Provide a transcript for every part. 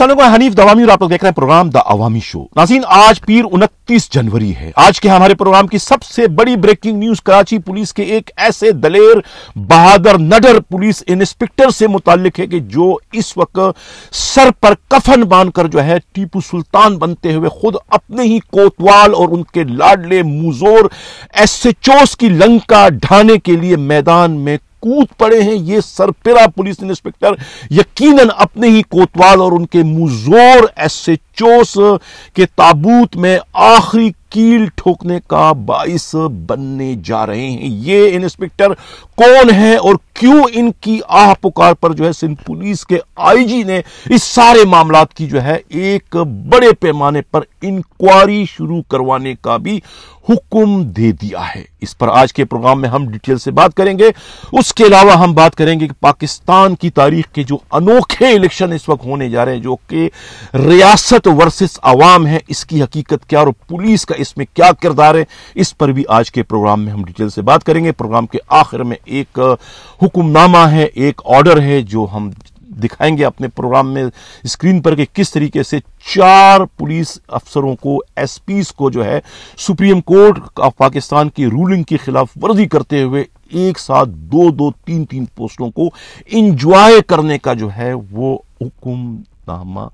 असल हनीफ दवामी और आप लोग देख रहे हैं प्रोग्राम द अवामी शो नाजीन आज पीर 29 जनवरी है आज के हमारे प्रोग्राम की सबसे बड़ी ब्रेकिंग न्यूज कराची पुलिस के एक ऐसे दलेर बहादुर नडर पुलिस इंस्पेक्टर से मुतालिक है कि जो इस वक्त सर पर कफन बांधकर जो है टीपू सुल्तान बनते हुए खुद अपने ही कोतवाल और उनके लाडले मुजोर एस की लंका ढाने के लिए मैदान में कूद पड़े हैं ये सरपेरा पुलिस इंस्पेक्टर यकीनन अपने ही कोतवाल और उनके मुजोर एसएचओस के ताबूत में आखिरी कील ठोकने का बाइस बनने जा रहे हैं ये इंस्पेक्टर कौन है और क्यों इनकी आह पुकार पर जो है सिंध पुलिस के आईजी ने इस सारे मामला की जो है एक बड़े पैमाने पर इंक्वायरी शुरू करवाने का भी हुक्म दे दिया है इस पर आज के प्रोग्राम में हम डिटेल से बात करेंगे उसके अलावा हम बात करेंगे कि पाकिस्तान की तारीख के जो अनोखे इलेक्शन इस वक्त होने जा रहे हैं जो कि रियासत वर्सेस आवाम है इसकी हकीकत क्या और पुलिस का इसमें क्या किरदार है इस पर भी आज के प्रोग्राम में हम डिटेल से बात करेंगे प्रोग्राम के आखिर में एक हुक्मनामा है एक ऑर्डर है जो हम दिखाएंगे अपने प्रोग्राम में स्क्रीन पर के किस तरीके से चार पुलिस अफसरों को एसपीस को जो है सुप्रीम कोर्ट ऑफ पाकिस्तान की रूलिंग के खिलाफ वर्जी करते हुए एक साथ दो दो तीन तीन पोस्टों को इंजॉय करने का जो है वो हुक्मनामा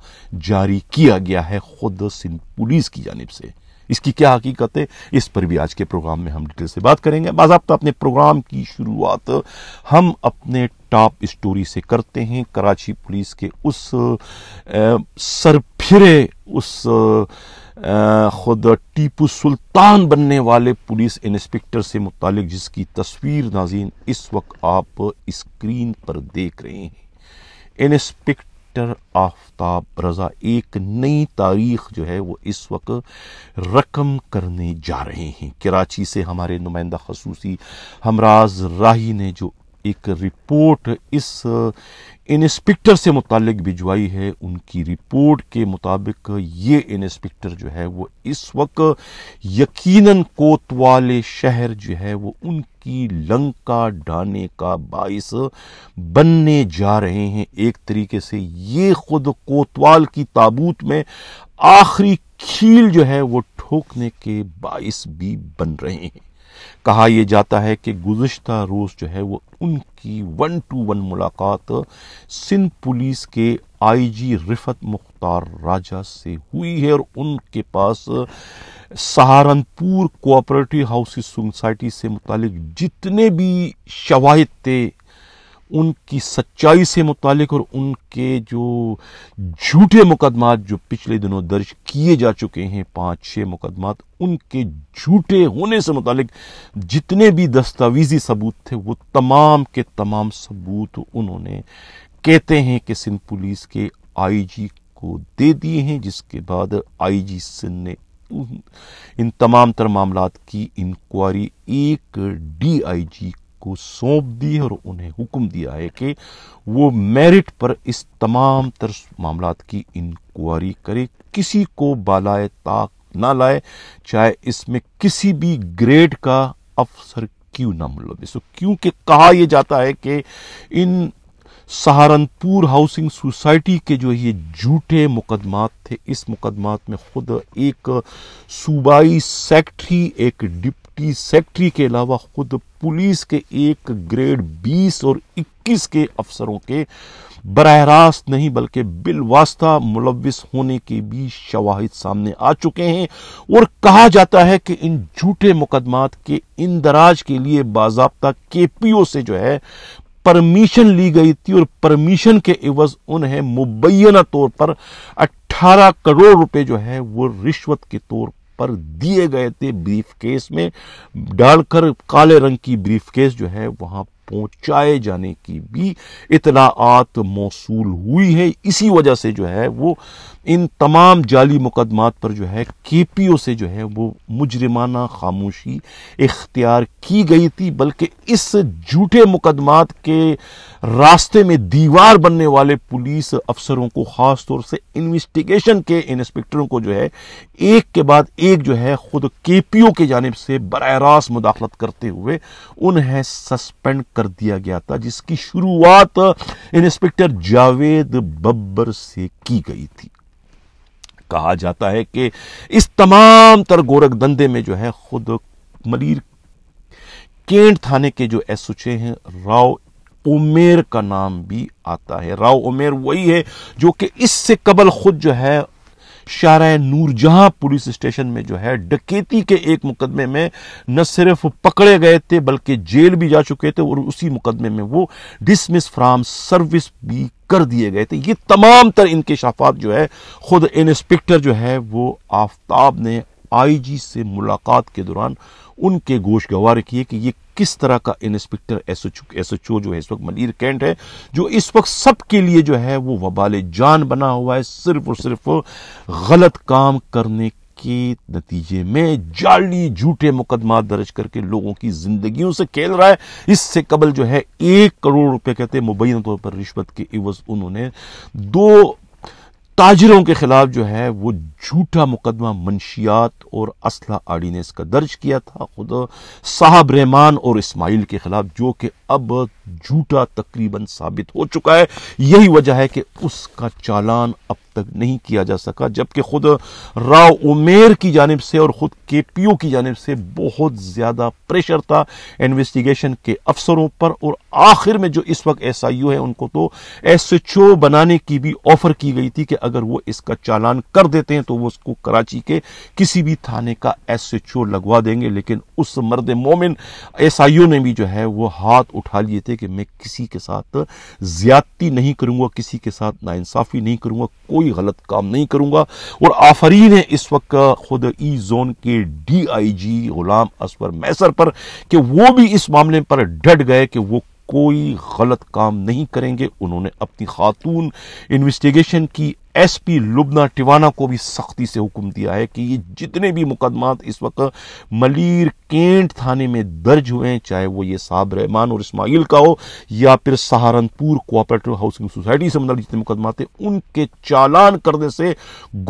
जारी किया गया है खुद सिंध पुलिस की जानब से इसकी क्या हकीकत है इस पर भी आज के प्रोग्राम में हम डिटेल से बात करेंगे बाबा तो अपने प्रोग्राम की शुरुआत हम अपने टॉप स्टोरी से करते हैं कराची पुलिस के उस सरफिरे उस खुद टीपू सुल्तान बनने वाले पुलिस इंस्पेक्टर से मुतल जिसकी तस्वीर नाजीन इस वक्त आप स्क्रीन पर देख रहे हैं इंस्पेक्टर सेक्टर आफ्ताब रजा एक नई तारीख जो है वो इस वक्त रकम करने जा रहे हैं कराची से हमारे नुमाइंदा खसूसी हमराज राही ने जो एक रिपोर्ट इस इंस्पेक्टर से मुतालिक भिजवाई है उनकी रिपोर्ट के मुताबिक ये इंस्पेक्टर जो है वो इस वक्त यकीनन कोतवाल शहर जो है वो उनकी लंका डाने का बाइस बनने जा रहे हैं एक तरीके से ये खुद कोतवाल की ताबूत में आखिरी खील जो है वो ठोकने के बाइस भी बन रहे हैं कहा यह जाता है कि गुजशत रोज़ जो है वो उनकी वन टू वन मुलाकात सिंध पुलिस के आईजी रिफत मुख्तार राजा से हुई है और उनके पास सहारनपुर कोऑपरेटिव हाउसिंग सोसाइटी से मुतलिक जितने भी शवाहद थे उनकी सच्चाई से मुतल और उनके जो झूठे मुकदमात जो पिछले दिनों दर्ज किए जा चुके हैं पाँच छः मुकदमात उनके झूठे होने से मुतल जितने भी दस्तावेजी सबूत थे वो तमाम के तमाम सबूत उन्होंने कहते हैं कि सिंध पुलिस के आईजी को दे दिए हैं जिसके बाद आईजी सिंध ने इन तमाम तर मामला की इंक्वायरी एक डीआईजी को सौंप दी है और उन्हें हुक्म दिया है कि वो मेरिट पर इस तमाम तर मामला की इंक्वायरी करे किसी को बालाए ताक ना लाए चाहे इसमें किसी भी ग्रेड का अफसर क्यों ना मुलविस हो क्योंकि कहा यह जाता है कि इन सहारनपुर हाउसिंग सोसाइटी के जो ये झूठे मुकदमात थे इस मुकदमात में खुद एक सूबाई सेक्रेटरी एक डिप्टी डिप्टी सेक्रेटरी के अलावा खुद पुलिस के एक ग्रेड 20 और 21 के अफसरों के बरह रास्त नहीं बल्कि बिलवास्ता मुलविस होने के भी शवाहिद सामने आ चुके हैं और कहा जाता है कि इन झूठे मुकदमात के इंदराज के लिए बाजाबता के पी ओ से जो है परमिशन ली गई थी और परमिशन के एवज उन्हें मुबैना तौर पर 18 करोड़ रुपए जो है वो रिश्वत के तौर पर दिए गए थे ब्रीफ केस में डालकर काले रंग की ब्रीफ केस जो है वहां पहुंचाए जाने की भी इतलाआत मौसू हुई है इसी वजह से जो है वो इन तमाम जाली मुकदमात पर जो है के पी ओ से जो है वो मुजरमाना खामोशी इख्तियार की गई थी बल्कि इस झूठे मुकदमात के रास्ते में दीवार बनने वाले पुलिस अफसरों को ख़ास तौर से इन्वेस्टिगेशन के इंस्पेक्टरों को जो है एक के बाद एक जो है खुद के पी ओ के जानब से बर रास्त मुदाखलत करते हुए उन्हें सस्पेंड कर दिया गया था जिसकी शुरुआत इंस्पेक्टर जावेद बब्बर से की गई थी कहा जाता है कि इस तमाम तर गोरख धंधे में जो है खुद मरीर केंट थाने के जो एसुचे हैं राव उमेर का नाम भी आता है राव उमेर वही है जो कि इससे कबल खुद जो है शारा नूरजहां पुलिस स्टेशन में जो है डकेती के एक मुकदमे में न सिर्फ पकड़े गए थे बल्कि जेल भी जा चुके थे और उसी मुकदमे में वो डिसमिस फ्राम सर्विस भी कर दिए गए थे ये तमाम तर इनकशाफात जो है ख़ुद इंस्पेक्टर जो है वो आफ्ताब ने आईजी से मुलाकात के दौरान उनके गोश गवार किए कि ये किस तरह का इंस्पेक्टर एस एच जो है इस वक्त मनीर कैंट है जो इस वक्त सबके लिए जो है वो वबाल जान बना हुआ है सिर्फ और सिर्फ गलत काम करने के नतीजे में जाली झूठे मुकदमा दर्ज करके लोगों की जिंदगियों से खेल रहा है इससे कबल जो है एक करोड़ रुपए कहते हैं मुबैन तौर पर रिश्वत के इवज उन्होंने दो ताजरों के खिलाफ जो है वो झूठा मुकदमा मनशियात और असला ने का दर्ज किया था खुद साहब रहमान और इस्माइल के खिलाफ जो कि अब झूठा तकरीबन साबित हो चुका है यही वजह है कि उसका चालान अब तक नहीं किया जा सका जबकि खुद राव उमेर की जानब से और ख़ुद के पी ओ की जानब से बहुत ज़्यादा प्रेशर था इन्वेस्टिगेशन के अफसरों पर और आखिर में जो इस वक्त एस आई ओ है उनको तो एस एच ओ बनाने की भी ऑफर की गई थी कि अगर वो इसका चालान कर देते हैं तो वो उसको कराची के किसी भी थाने का एस एच ओ लगवा देंगे लेकिन उस मर्द मोमिन एस आई ओ ने भी जो है वो हाथ उठा लिए थे कि मैं किसी के साथ ज्यादती नहीं करूंगा किसी के साथ नाइंसाफ़ी नहीं करूंगा कोई कोई गलत काम नहीं करूंगा और आफरीन है इस वक्त खुद ई जोन के डीआईजी गुलाम असवर मैसर पर कि वो भी इस मामले पर डट गए कि वो कोई गलत काम नहीं करेंगे उन्होंने अपनी खातून इन्वेस्टिगेशन की एसपी लुबना टिवाना को भी सख्ती से हुक्म दिया है कि ये जितने भी मुकदमात इस वक्त मलीर केंट थाने में दर्ज हुए हैं चाहे वो ये साहब रहमान और इस्माइल का हो या फिर सहारनपुर कोऑपरेटिव हाउसिंग सोसाइटी से मतलब जितने मुकदमात हैं उनके चालान करने से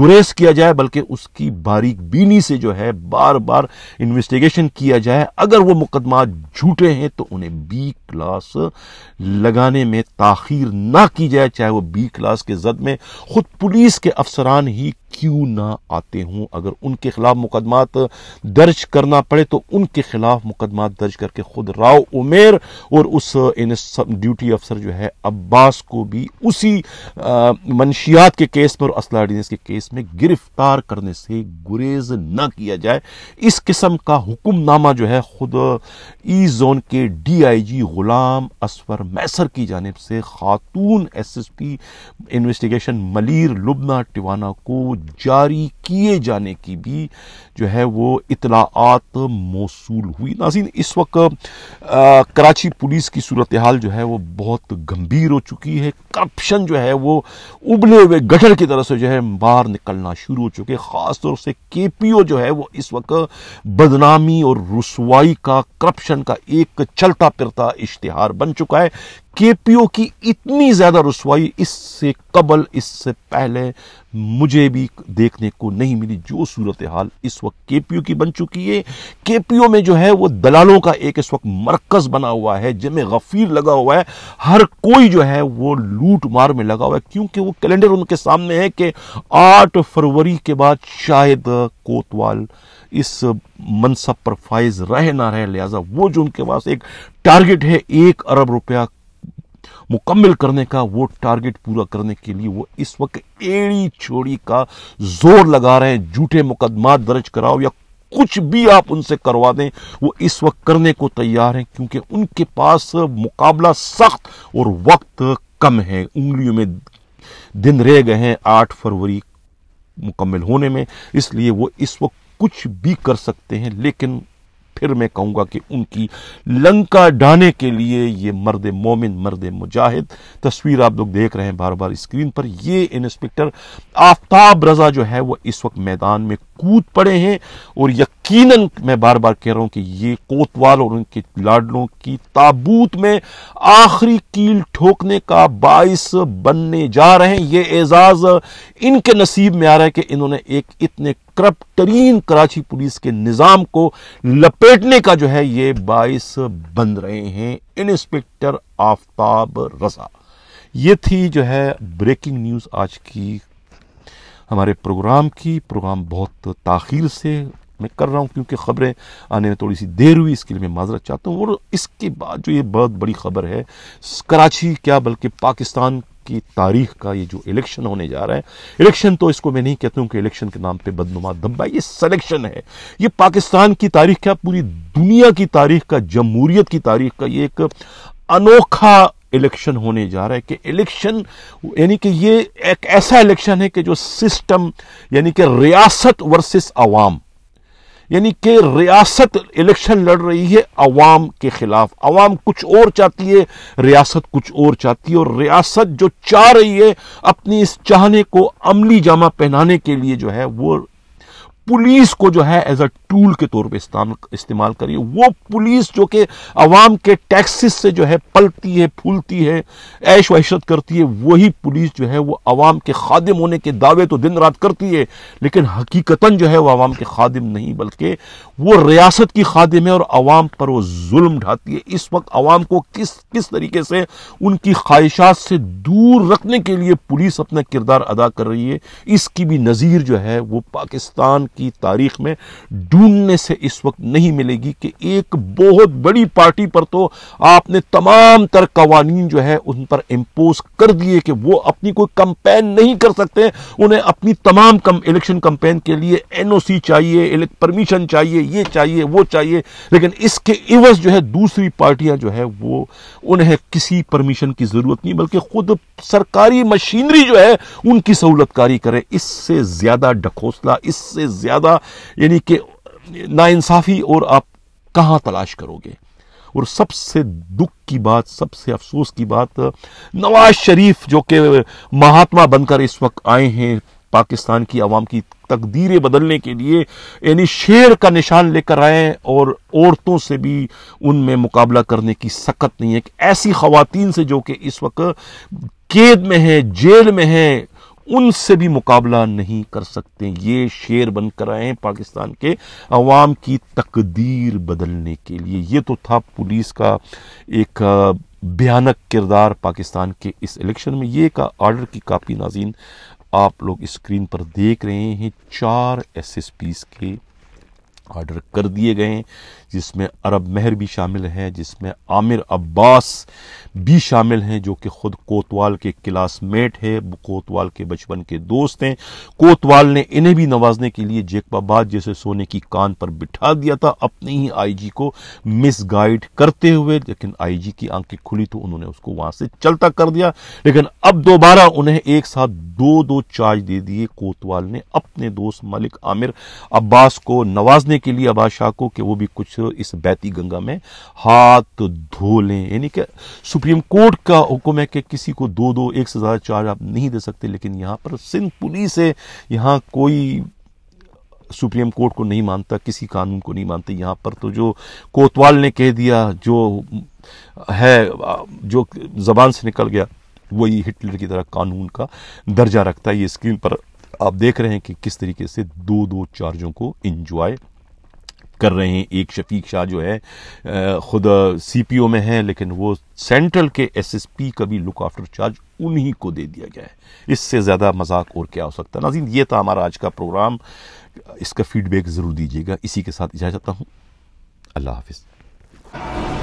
गुरेज किया जाए बल्कि उसकी बारीक बीनी से जो है बार बार इन्वेस्टिगेशन किया जाए अगर वो मुकदमा झूठे हैं तो उन्हें बी क्लास लगाने में ताखीर ना की जाए चाहे वो बी क्लास के जद में खुद पुलिस के अफसरान ही क्यों ना आते हों अगर उनके खिलाफ मुकदमात दर्ज करना पड़े तो उनके खिलाफ मुकदमा दर्ज करके खुद राव उमेर और उस ड्यूटी अफसर जो है अब्बास को भी उसी मंशियात के केस में असला असलाडीनेस के केस में गिरफ्तार करने से गुरेज न किया जाए इस किस्म का हुक्मनामा जो है खुद ई जोन के डी आई जी गुलाम असवर मैसर की जानब से खातून S S P investigation Malir Lubna Tiwana को जारी किए जाने की भी जो है वो इतलात मौसू हुई नाजीन इस वक्त कराची पुलिस की सूरत हाल जो है वो बहुत गंभीर हो चुकी है करप्शन जो है वो उबले हुए गटर की तरह से जो है बाहर निकलना शुरू हो चुके ख़ासतौर से के पी ओ जो है वो इस वक्त बदनामी और रसवाई का करप्शन का एक चलता फिरता इश्तहार बन चुका है केपीओ की इतनी ज़्यादा रसवाई इससे कबल इससे पहले मुझे भी देखने को नहीं मिली जो सूरत हाल इस वक्त केपीओ की बन चुकी है केपीओ में जो है वो दलालों का एक इस वक्त मरकज़ बना हुआ है जिनमें गफीर लगा हुआ है हर कोई जो है वो लूट मार में लगा हुआ है क्योंकि वो कैलेंडर उनके सामने है कि आठ फरवरी के बाद शायद कोतवाल इस मनसब पर फाइज रहे ना रहे लिहाजा वो जो उनके पास एक टारगेट है एक अरब रुपया मुकम्मल करने का वो टारगेट पूरा करने के लिए वो इस वक्त एड़ी छोड़ी का जोर लगा रहे हैं झूठे मुकदमा दर्ज कराओ या कुछ भी आप उनसे करवा दें वो इस वक्त करने को तैयार हैं क्योंकि उनके पास मुकाबला सख्त और वक्त कम है उंगलियों में दिन रह गए हैं आठ फरवरी मुकम्मल होने में इसलिए वो इस वक्त कुछ भी कर सकते हैं लेकिन फिर मैं कहूंगा कि उनकी लंका डाने के लिए ये मर्द मोमिन मर्द मुजाहिद तस्वीर आप लोग देख रहे हैं बार बार स्क्रीन पर ये इंस्पेक्टर आफ्ताब रजा जो है वो इस वक्त मैदान में कूद पड़े हैं और यकीनन मैं बार बार कह रहा हूं कि ये कोतवाल और उनके लाडलों की ताबूत में आखिरी कील ठोकने का बायस बनने जा रहे हैं ये एजाज इनके नसीब में आ रहा है कि इन्होंने एक इतने करप्ट तरीन कराची पुलिस के निज़ाम को लपेटने का जो है ये बाइस बन रहे हैं इंस्पेक्टर आफ्ताब रजा ये थी जो है ब्रेकिंग न्यूज़ आज की हमारे प्रोग्राम की प्रोग्राम बहुत ताखिर से मैं कर रहा हूँ क्योंकि ख़बरें आने में थोड़ी सी देर हुई इसके लिए मैं माजरत चाहता हूँ और इसके बाद जो ये बहुत बड़ी ख़बर है कराची क्या बल्कि पाकिस्तान की तारीख का ये जो इलेक्शन होने जा रहा है इलेक्शन तो इसको मैं नहीं कहता हूँ कि इलेक्शन के नाम पे बदनुमा दब्बा ये सलेक्शन है ये पाकिस्तान की तारीख का पूरी दुनिया की तारीख का जमहूरियत की तारीख का ये एक अनोखा इलेक्शन होने जा रहा है कि इलेक्शन यानी कि ये एक ऐसा इलेक्शन है कि जो सिस्टम यानी कि रियासत वर्सेस आवाम यानी कि रियासत इलेक्शन लड़ रही है अवाम के ख़िलाफ़ अवाम कुछ और चाहती है रियासत कुछ और चाहती है और रियासत जो चाह रही है अपनी इस चाहने को अमली जामा पहनाने के लिए जो है वो पुलिस को जो है एज अ टूल के तौर पे इस्तेमाल करिए वो पुलिस जो कि अवाम के टैक्सेस से जो है पलती है फूलती है ऐश वहशत करती है वही पुलिस जो है वो अवाम के खादिम होने के दावे तो दिन रात करती है लेकिन हकीकता जो है वो अवाम के खादिम नहीं बल्कि वो रियासत की खादिम है और अवाम पर वो जुल्म ढाती है इस वक्त अवाम को किस किस तरीके से उनकी ख्वाहिशात से दूर रखने के लिए पुलिस अपना किरदार अदा कर रही है इसकी भी नज़ीर जो है वो पाकिस्तान की तारीख में ढूंढने से इस वक्त नहीं मिलेगी कि एक बहुत बड़ी पार्टी पर तो आपने तमाम तर कवानी जो है उन पर इम्पोज कर दिए कि वो अपनी कोई कंपेन नहीं कर सकते उन्हें अपनी तमाम कम इलेक्शन कंपेन के लिए एनओसी चाहिए परमिशन चाहिए ये चाहिए वो चाहिए लेकिन इसके इवज जो है दूसरी पार्टियां जो है वो उन्हें किसी परमिशन की जरूरत नहीं बल्कि खुद सरकारी मशीनरी जो है उनकी सहूलतकारी करे इससे ज्यादा डकोसला इससे ज़्यादा यानी कि नाइंसाफ़ी और आप कहाँ तलाश करोगे और सबसे दुख की बात सबसे अफसोस की बात नवाज शरीफ जो कि महात्मा बनकर इस वक्त आए हैं पाकिस्तान की आवाम की तकदीरें बदलने के लिए यानी शेर का निशान लेकर आए और औरतों से भी उनमें मुकाबला करने की सकत नहीं है ऐसी खातन से जो कि इस वक्त कैद में है जेल में है उनसे भी मुकाबला नहीं कर सकते ये शेर बनकर आए हैं पाकिस्तान के अवाम की तकदीर बदलने के लिए ये तो था पुलिस का एक भयानक किरदार पाकिस्तान के इस इलेक्शन में ये का आर्डर की कापी नाजीन आप लोग स्क्रीन पर देख रहे हैं चार एस के ऑर्डर कर दिए गए हैं जिसमें अरब महर भी शामिल हैं जिसमें आमिर अब्बास भी शामिल हैं जो कि खुद कोतवाल के क्लासमेट है कोतवाल के बचपन के दोस्त हैं कोतवाल ने इन्हें भी नवाजने के लिए जेकबाबाद जैसे सोने की कान पर बिठा दिया था अपने ही आईजी को मिसगाइड करते हुए लेकिन आईजी की आंखें खुली तो उन्होंने उसको वहां से चलता कर दिया लेकिन अब दोबारा उन्हें एक साथ दो दो चार्ज दे दिए कोतवाल ने अपने दोस्त मलिक आमिर अब्बास को नवाजने समझने के लिए अब आशा को कि वो भी कुछ इस बैती गंगा में हाथ धो लें यानी कि सुप्रीम कोर्ट का हुक्म है कि किसी को दो दो एक सजा चार आप नहीं दे सकते लेकिन यहाँ पर सिंध पुलिस है यहाँ कोई सुप्रीम कोर्ट को नहीं मानता किसी कानून को नहीं मानते यहाँ पर तो जो कोतवाल ने कह दिया जो है जो जबान से निकल गया वही हिटलर की तरह कानून का दर्जा रखता है ये स्क्रीन पर आप देख रहे हैं कि किस तरीके से दो दो चार्जों को इंजॉय कर रहे हैं एक शफीक शाह जो है ख़ुद सीपीओ में है लेकिन वो सेंट्रल के एसएसपी का भी लुक आफ्टर चार्ज उन्हीं को दे दिया गया है इससे ज़्यादा मजाक और क्या हो सकता है नाजीन ये था हमारा आज का प्रोग्राम इसका फीडबैक ज़रूर दीजिएगा इसी के साथ इजाज़त हूँ अल्लाह हाफिज़